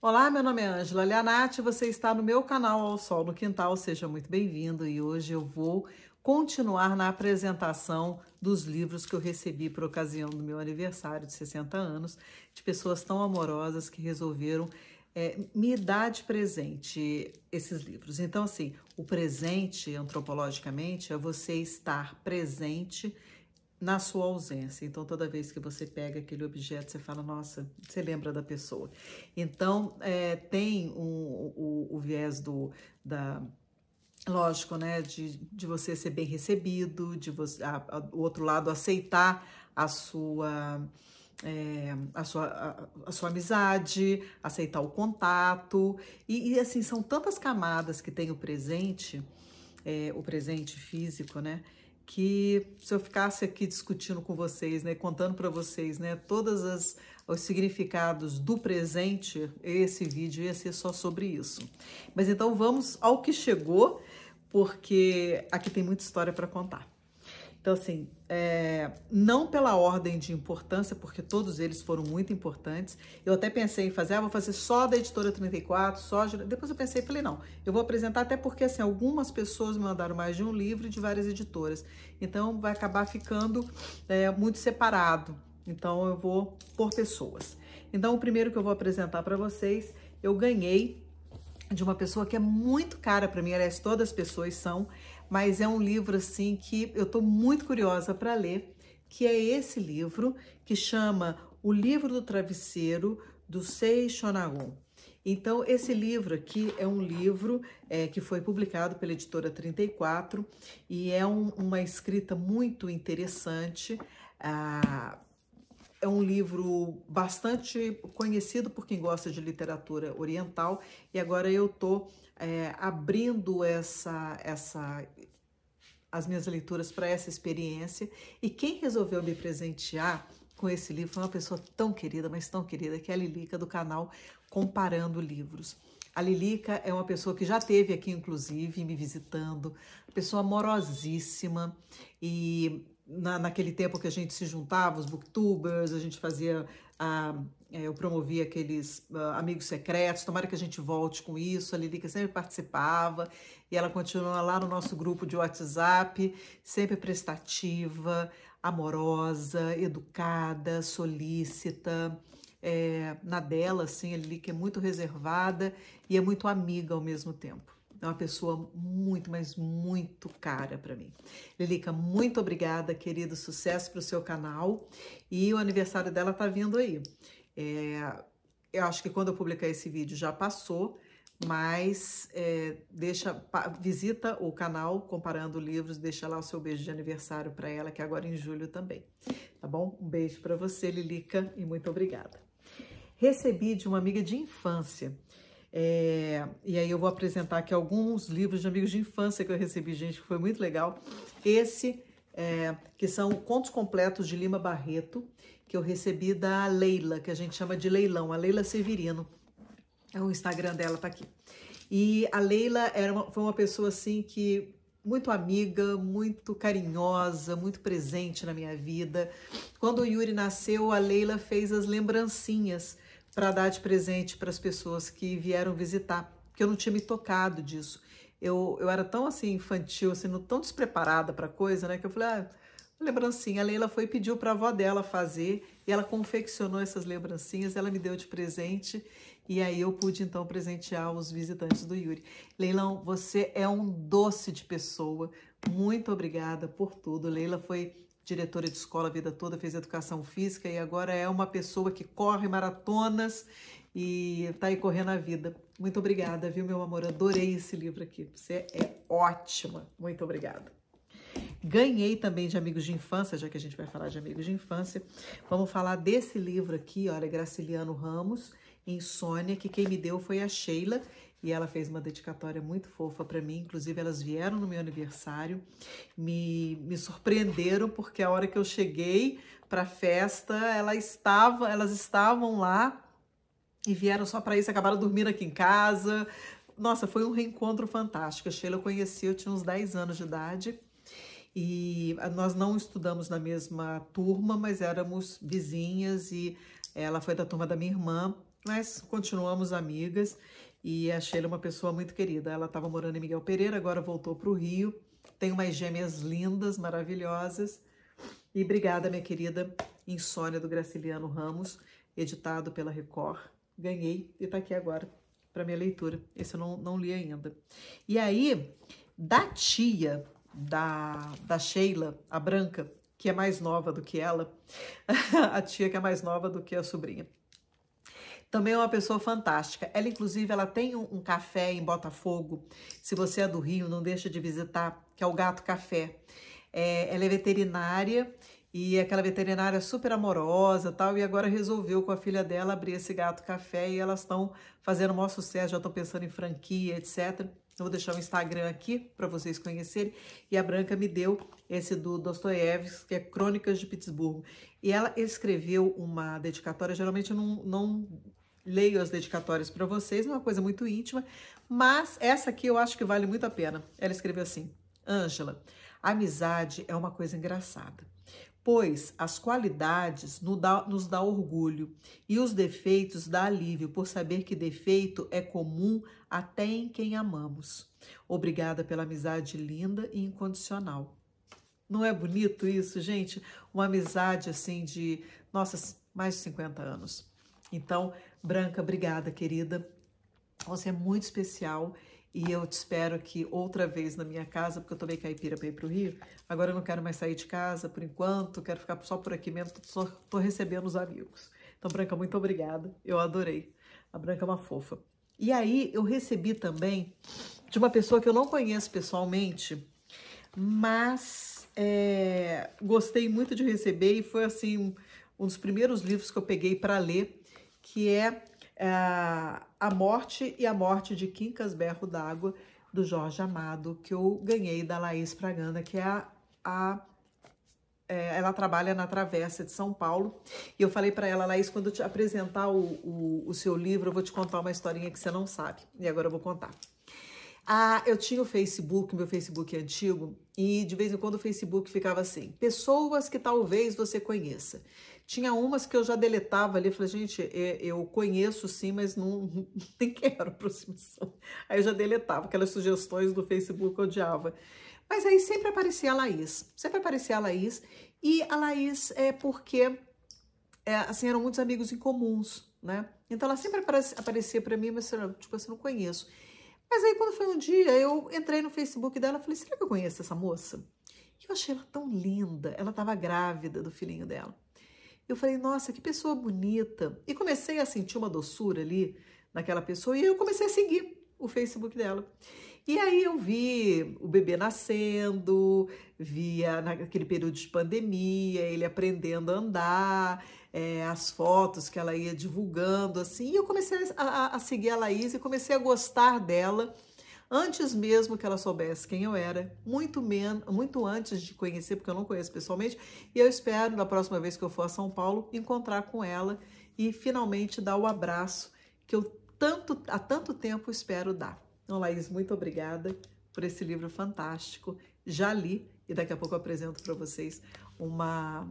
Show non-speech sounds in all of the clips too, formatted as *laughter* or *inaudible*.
Olá, meu nome é Ângela Leonati, você está no meu canal Ao Sol no Quintal, seja muito bem-vindo e hoje eu vou continuar na apresentação dos livros que eu recebi por ocasião do meu aniversário de 60 anos, de pessoas tão amorosas que resolveram é, me dar de presente esses livros. Então, assim, o presente, antropologicamente, é você estar presente na sua ausência. Então, toda vez que você pega aquele objeto, você fala, nossa, você lembra da pessoa. Então, é, tem um, o, o viés do, da, lógico, né, de, de você ser bem recebido, de você, a, a, o outro lado aceitar a sua, é, a, sua, a, a, sua amizade, aceitar o contato. E, e, assim, são tantas camadas que tem o presente, é, o presente físico, né? que se eu ficasse aqui discutindo com vocês, né, contando para vocês, né, todas as os significados do presente, esse vídeo ia ser só sobre isso. Mas então vamos ao que chegou, porque aqui tem muita história para contar. Então, assim, é, não pela ordem de importância, porque todos eles foram muito importantes. Eu até pensei em fazer, ah, vou fazer só da editora 34, só. Depois eu pensei, falei, não, eu vou apresentar, até porque assim, algumas pessoas me mandaram mais de um livro de várias editoras. Então vai acabar ficando é, muito separado. Então eu vou por pessoas. Então, o primeiro que eu vou apresentar para vocês, eu ganhei de uma pessoa que é muito cara para mim, aliás, todas as pessoas são mas é um livro assim que eu estou muito curiosa para ler, que é esse livro que chama O Livro do Travesseiro do Sei Shonagon. Então, esse livro aqui é um livro é, que foi publicado pela editora 34 e é um, uma escrita muito interessante. Ah, é um livro bastante conhecido por quem gosta de literatura oriental, e agora eu estou é, abrindo essa, essa, as minhas leituras para essa experiência. E quem resolveu me presentear com esse livro foi uma pessoa tão querida, mas tão querida, que é a Lilica do canal Comparando Livros. A Lilica é uma pessoa que já teve aqui, inclusive, me visitando, pessoa amorosíssima e na, naquele tempo que a gente se juntava, os booktubers, a gente fazia. A, é, eu promovia aqueles ah, amigos secretos, tomara que a gente volte com isso. A Lilica sempre participava e ela continua lá no nosso grupo de WhatsApp, sempre prestativa, amorosa, educada, solícita. É, na dela, assim, a Lilica é muito reservada e é muito amiga ao mesmo tempo é uma pessoa muito, mas muito cara para mim. Lilica, muito obrigada, querido. Sucesso para o seu canal. E o aniversário dela tá vindo aí. É, eu acho que quando eu publicar esse vídeo já passou, mas é, deixa, visita o canal Comparando Livros, deixa lá o seu beijo de aniversário para ela, que é agora em julho também. Tá bom? Um beijo para você, Lilica, e muito obrigada. Recebi de uma amiga de infância é, e aí eu vou apresentar aqui alguns livros de amigos de infância que eu recebi, gente, que foi muito legal. Esse, é, que são Contos Completos de Lima Barreto, que eu recebi da Leila, que a gente chama de Leilão, a Leila Severino. É o Instagram dela, tá aqui. E a Leila era uma, foi uma pessoa assim que muito amiga, muito carinhosa, muito presente na minha vida. Quando o Yuri nasceu, a Leila fez as lembrancinhas para dar de presente para as pessoas que vieram visitar, que eu não tinha me tocado disso. Eu, eu era tão assim infantil, assim, tão despreparada para coisa, né, que eu falei, ah, lembrancinha. A Leila foi e pediu para a avó dela fazer e ela confeccionou essas lembrancinhas, ela me deu de presente e aí eu pude então presentear os visitantes do Yuri. Leilão, você é um doce de pessoa. Muito obrigada por tudo. Leila foi diretora de escola a vida toda, fez educação física e agora é uma pessoa que corre maratonas e está aí correndo a vida. Muito obrigada, viu, meu amor? Adorei esse livro aqui. Você é ótima. Muito obrigada. Ganhei também de amigos de infância, já que a gente vai falar de amigos de infância. Vamos falar desse livro aqui, olha, Graciliano Ramos, Insônia, que quem me deu foi a Sheila e ela fez uma dedicatória muito fofa para mim. Inclusive, elas vieram no meu aniversário, me, me surpreenderam porque a hora que eu cheguei para a festa, ela estava, elas estavam lá e vieram só para isso, acabaram dormindo aqui em casa. Nossa, foi um reencontro fantástico. A Sheila eu conheci, eu tinha uns 10 anos de idade. E nós não estudamos na mesma turma, mas éramos vizinhas e ela foi da turma da minha irmã, mas continuamos amigas e a Sheila é uma pessoa muito querida. Ela estava morando em Miguel Pereira, agora voltou para o Rio. Tem umas gêmeas lindas, maravilhosas. E obrigada, minha querida Insônia do Graciliano Ramos, editado pela Record. Ganhei e está aqui agora para minha leitura. Esse eu não, não li ainda. E aí, da tia da, da Sheila, a branca, que é mais nova do que ela, *laughs* a tia que é mais nova do que a sobrinha. Também é uma pessoa fantástica. Ela, inclusive, ela tem um, um café em Botafogo. Se você é do Rio, não deixa de visitar, que é o Gato Café. É, ela é veterinária e é aquela veterinária super amorosa tal, e agora resolveu com a filha dela abrir esse gato café e elas estão fazendo o maior sucesso, já estão pensando em franquia, etc. Eu vou deixar o Instagram aqui para vocês conhecerem. E a Branca me deu esse do Dostoiévski, que é Crônicas de Pittsburgh. E ela escreveu uma dedicatória, geralmente eu não, não leio as dedicatórias para vocês, uma coisa muito íntima, mas essa aqui eu acho que vale muito a pena. Ela escreveu assim: Ângela, amizade é uma coisa engraçada, pois as qualidades nos dá, nos dá orgulho e os defeitos dá alívio, por saber que defeito é comum até em quem amamos. Obrigada pela amizade linda e incondicional. Não é bonito isso, gente? Uma amizade assim de, nossa, mais de 50 anos. Então, Branca, obrigada, querida. Você é muito especial e eu te espero aqui outra vez na minha casa, porque eu tomei caipira para ir para o Rio. Agora eu não quero mais sair de casa por enquanto, quero ficar só por aqui mesmo, só tô recebendo os amigos. Então, Branca, muito obrigada. Eu adorei. A Branca é uma fofa. E aí eu recebi também de uma pessoa que eu não conheço pessoalmente, mas é, gostei muito de receber e foi assim um dos primeiros livros que eu peguei para ler que é, é, A Morte e a Morte de Quincas Berro d'Água, do Jorge Amado, que eu ganhei da Laís Praganda, que é a, a é, ela trabalha na Travessa de São Paulo. E eu falei para ela, Laís, quando eu te apresentar o, o, o, seu livro, eu vou te contar uma historinha que você não sabe. E agora eu vou contar. Ah, eu tinha o Facebook, meu Facebook é antigo, e de vez em quando o Facebook ficava assim: pessoas que talvez você conheça. Tinha umas que eu já deletava ali, falei, gente, eu conheço sim, mas não, *laughs* nem quero aproximação. Aí eu já deletava, aquelas sugestões do Facebook eu odiava. Mas aí sempre aparecia a Laís, sempre aparecia a Laís, e a Laís é porque, é, assim, eram muitos amigos em comuns, né? Então ela sempre aparecia para mim, mas tipo assim, não conheço. Mas aí quando foi um dia, eu entrei no Facebook dela e falei, será que eu conheço essa moça? E eu achei ela tão linda, ela estava grávida do filhinho dela eu falei, nossa, que pessoa bonita. E comecei a sentir uma doçura ali naquela pessoa e eu comecei a seguir o Facebook dela. E aí eu vi o bebê nascendo, via naquele período de pandemia, ele aprendendo a andar, é, as fotos que ela ia divulgando, assim. E eu comecei a, a, a seguir a Laís e comecei a gostar dela antes mesmo que ela soubesse quem eu era, muito muito antes de conhecer, porque eu não conheço pessoalmente, e eu espero na próxima vez que eu for a São Paulo encontrar com ela e finalmente dar o abraço que eu tanto há tanto tempo espero dar. Então, Laís, muito obrigada por esse livro fantástico. Já li e daqui a pouco apresento para vocês uma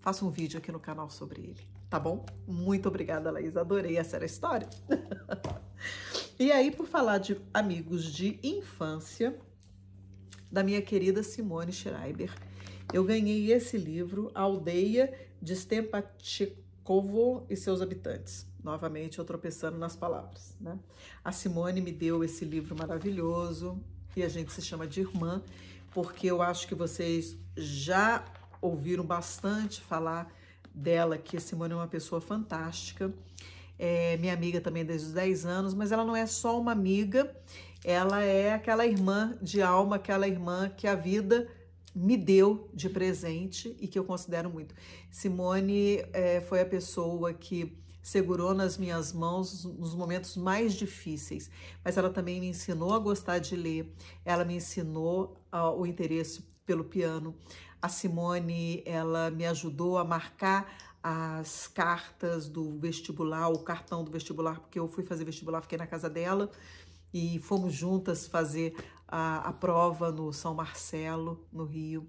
faço um vídeo aqui no canal sobre ele tá bom? Muito obrigada, Laís. Adorei essa era a história. *laughs* e aí, por falar de amigos de infância, da minha querida Simone Schreiber, eu ganhei esse livro, A Aldeia de Stempatikovo e seus habitantes. Novamente, eu tropeçando nas palavras, né? A Simone me deu esse livro maravilhoso, e a gente se chama de irmã, porque eu acho que vocês já ouviram bastante falar dela, que a Simone é uma pessoa fantástica, é minha amiga também desde os 10 anos, mas ela não é só uma amiga, ela é aquela irmã de alma, aquela irmã que a vida me deu de presente e que eu considero muito. Simone é, foi a pessoa que segurou nas minhas mãos nos momentos mais difíceis, mas ela também me ensinou a gostar de ler, ela me ensinou ah, o interesse pelo piano, a Simone, ela me ajudou a marcar as cartas do vestibular, o cartão do vestibular, porque eu fui fazer vestibular, fiquei na casa dela e fomos juntas fazer a, a prova no São Marcelo, no Rio.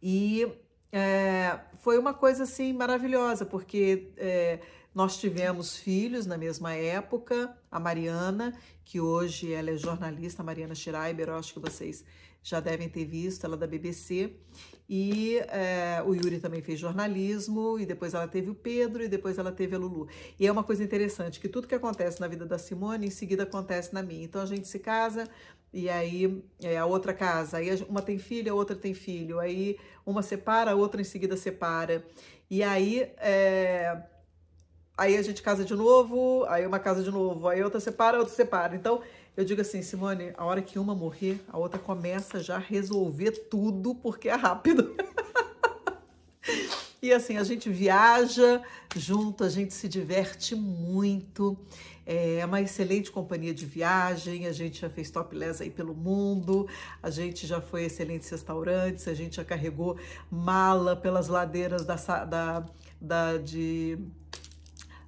E é, foi uma coisa assim maravilhosa, porque é, nós tivemos filhos na mesma época, a Mariana, que hoje ela é jornalista, Mariana Schreiber, eu acho que vocês já devem ter visto, ela é da BBC. E é, o Yuri também fez jornalismo, e depois ela teve o Pedro, e depois ela teve a Lulu. E é uma coisa interessante, que tudo que acontece na vida da Simone, em seguida acontece na minha. Então a gente se casa, e aí é, a outra casa, aí uma tem filho, a outra tem filho, aí uma separa, a outra em seguida separa. E aí... É, aí a gente casa de novo, aí uma casa de novo, aí outra separa, outra separa. Então, eu digo assim, Simone, a hora que uma morrer, a outra começa já a resolver tudo porque é rápido. *laughs* e assim, a gente viaja junto, a gente se diverte muito. É uma excelente companhia de viagem, a gente já fez topless aí pelo mundo, a gente já foi a excelentes restaurantes, a gente já carregou mala pelas ladeiras da, da, da de...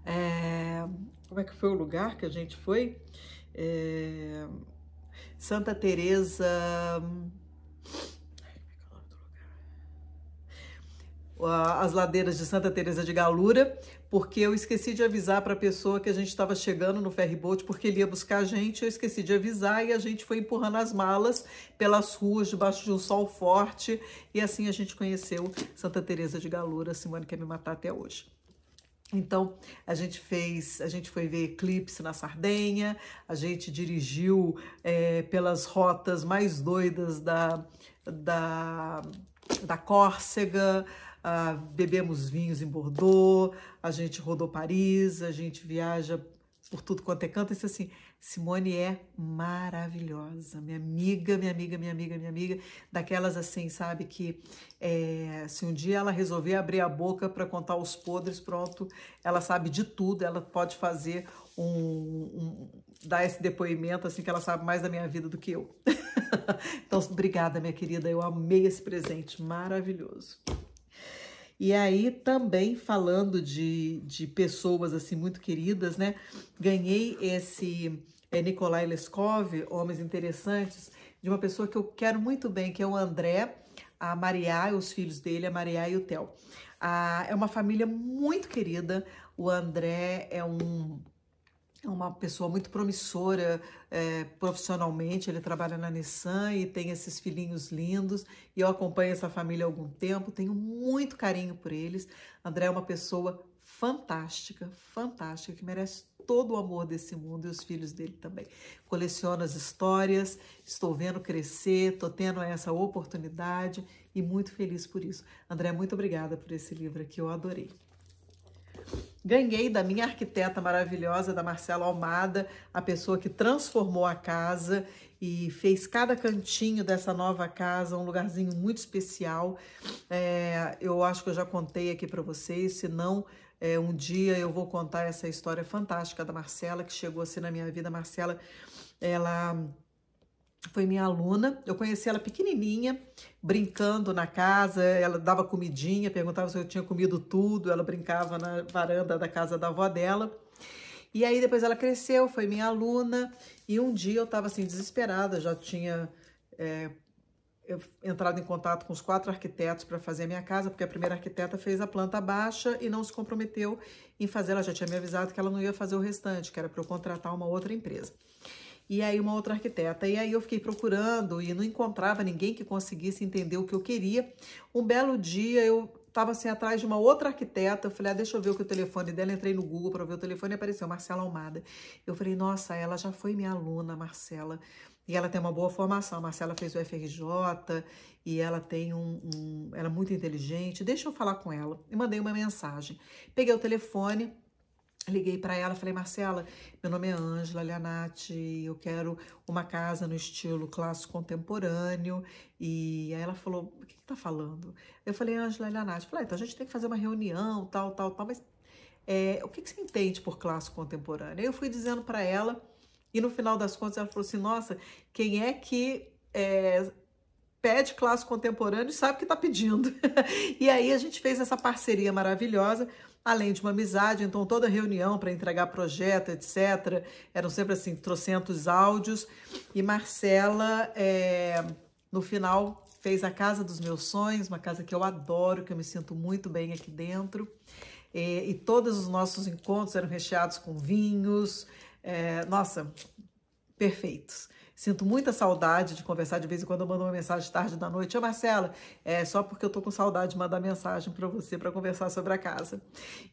É, como é que foi o lugar que a gente foi? É... Santa Teresa. as ladeiras de Santa Teresa de Galura, porque eu esqueci de avisar para a pessoa que a gente estava chegando no ferryboat, porque ele ia buscar a gente, eu esqueci de avisar e a gente foi empurrando as malas pelas ruas debaixo de um sol forte e assim a gente conheceu Santa Teresa de Galura, Simone quer me matar até hoje. Então, a gente fez, a gente foi ver eclipse na Sardenha, a gente dirigiu é, pelas rotas mais doidas da, da, da Córcega, bebemos vinhos em Bordeaux, a gente rodou Paris, a gente viaja por tudo quanto é canto. Isso assim, Simone é maravilhosa, minha amiga, minha amiga, minha amiga, minha amiga, daquelas assim, sabe, que é, se um dia ela resolver abrir a boca para contar os podres, pronto, ela sabe de tudo, ela pode fazer um, um, dar esse depoimento, assim, que ela sabe mais da minha vida do que eu. *laughs* então, obrigada, minha querida, eu amei esse presente, maravilhoso. E aí, também falando de, de pessoas assim muito queridas, né? Ganhei esse é, Nikolai Leskov, Homens Interessantes, de uma pessoa que eu quero muito bem, que é o André, a Maria, os filhos dele, a Maria e o Theo. Ah, é uma família muito querida. O André é um é uma pessoa muito promissora é, profissionalmente. Ele trabalha na Nissan e tem esses filhinhos lindos. E eu acompanho essa família há algum tempo, tenho muito carinho por eles. André é uma pessoa fantástica, fantástica, que merece todo o amor desse mundo e os filhos dele também. Coleciono as histórias, estou vendo crescer, estou tendo essa oportunidade e muito feliz por isso. André, muito obrigada por esse livro aqui, eu adorei. Ganhei da minha arquiteta maravilhosa, da Marcela Almada, a pessoa que transformou a casa e fez cada cantinho dessa nova casa um lugarzinho muito especial. É, eu acho que eu já contei aqui para vocês, se não, é, um dia eu vou contar essa história fantástica da Marcela, que chegou assim na minha vida. Marcela, ela foi minha aluna. Eu conheci ela pequenininha, brincando na casa. Ela dava comidinha, perguntava se eu tinha comido tudo. Ela brincava na varanda da casa da avó dela. E aí depois ela cresceu, foi minha aluna, e um dia eu estava assim desesperada, já tinha é, entrado em contato com os quatro arquitetos para fazer a minha casa, porque a primeira arquiteta fez a planta baixa e não se comprometeu em fazer, ela já tinha me avisado que ela não ia fazer o restante, que era para eu contratar uma outra empresa. E aí uma outra arquiteta. E aí eu fiquei procurando e não encontrava ninguém que conseguisse entender o que eu queria. Um belo dia eu Tava assim atrás de uma outra arquiteta. Eu falei, ah, deixa eu ver o que o telefone dela. Entrei no Google para ver o telefone e apareceu Marcela Almada. Eu falei, nossa, ela já foi minha aluna, Marcela. E ela tem uma boa formação. A Marcela fez o FRJ e ela tem um, um, Ela é muito inteligente. Deixa eu falar com ela. E mandei uma mensagem. Peguei o telefone, Liguei para ela, falei, Marcela, meu nome é Ângela Lianati, eu quero uma casa no estilo clássico contemporâneo. E aí ela falou, o que, que tá falando? Eu falei, Ângela Lianati, falei, ah, então a gente tem que fazer uma reunião, tal, tal, tal, mas é, o que, que você entende por clássico contemporâneo? Eu fui dizendo para ela, e no final das contas ela falou assim, nossa, quem é que é, pede clássico contemporâneo e sabe o que está pedindo? *laughs* e aí a gente fez essa parceria maravilhosa, além de uma amizade. Então, toda reunião para entregar projeto, etc., eram sempre assim, trocentos áudios. E Marcela, é, no final, fez a casa dos meus sonhos, uma casa que eu adoro, que eu me sinto muito bem aqui dentro. E, e todos os nossos encontros eram recheados com vinhos. É, nossa, perfeitos. Sinto muita saudade de conversar de vez em quando. Eu mando uma mensagem tarde da noite. Ô, Marcela, é só porque eu tô com saudade de mandar mensagem para você para conversar sobre a casa.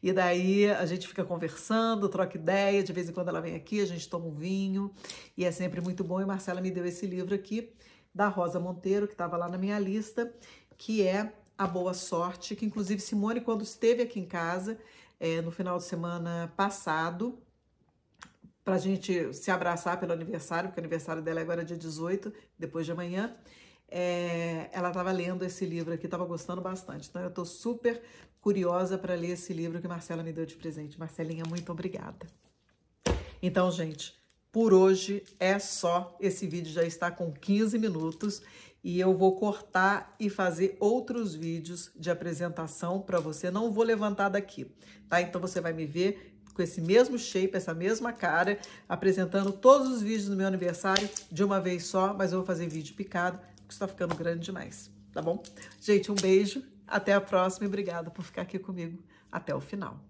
E daí a gente fica conversando, troca ideia. De vez em quando ela vem aqui, a gente toma um vinho. E é sempre muito bom. E Marcela me deu esse livro aqui da Rosa Monteiro, que estava lá na minha lista, que é A Boa Sorte, que inclusive Simone, quando esteve aqui em casa, é, no final de semana passado, para a gente se abraçar pelo aniversário, porque o aniversário dela é agora dia 18, depois de amanhã. É, ela estava lendo esse livro aqui, estava gostando bastante. Então eu estou super curiosa para ler esse livro que Marcela me deu de presente. Marcelinha, muito obrigada. Então, gente, por hoje é só. Esse vídeo já está com 15 minutos e eu vou cortar e fazer outros vídeos de apresentação para você. Não vou levantar daqui, tá? Então você vai me ver com esse mesmo shape, essa mesma cara, apresentando todos os vídeos do meu aniversário de uma vez só, mas eu vou fazer vídeo picado, porque está ficando grande demais, tá bom? Gente, um beijo, até a próxima e obrigada por ficar aqui comigo até o final.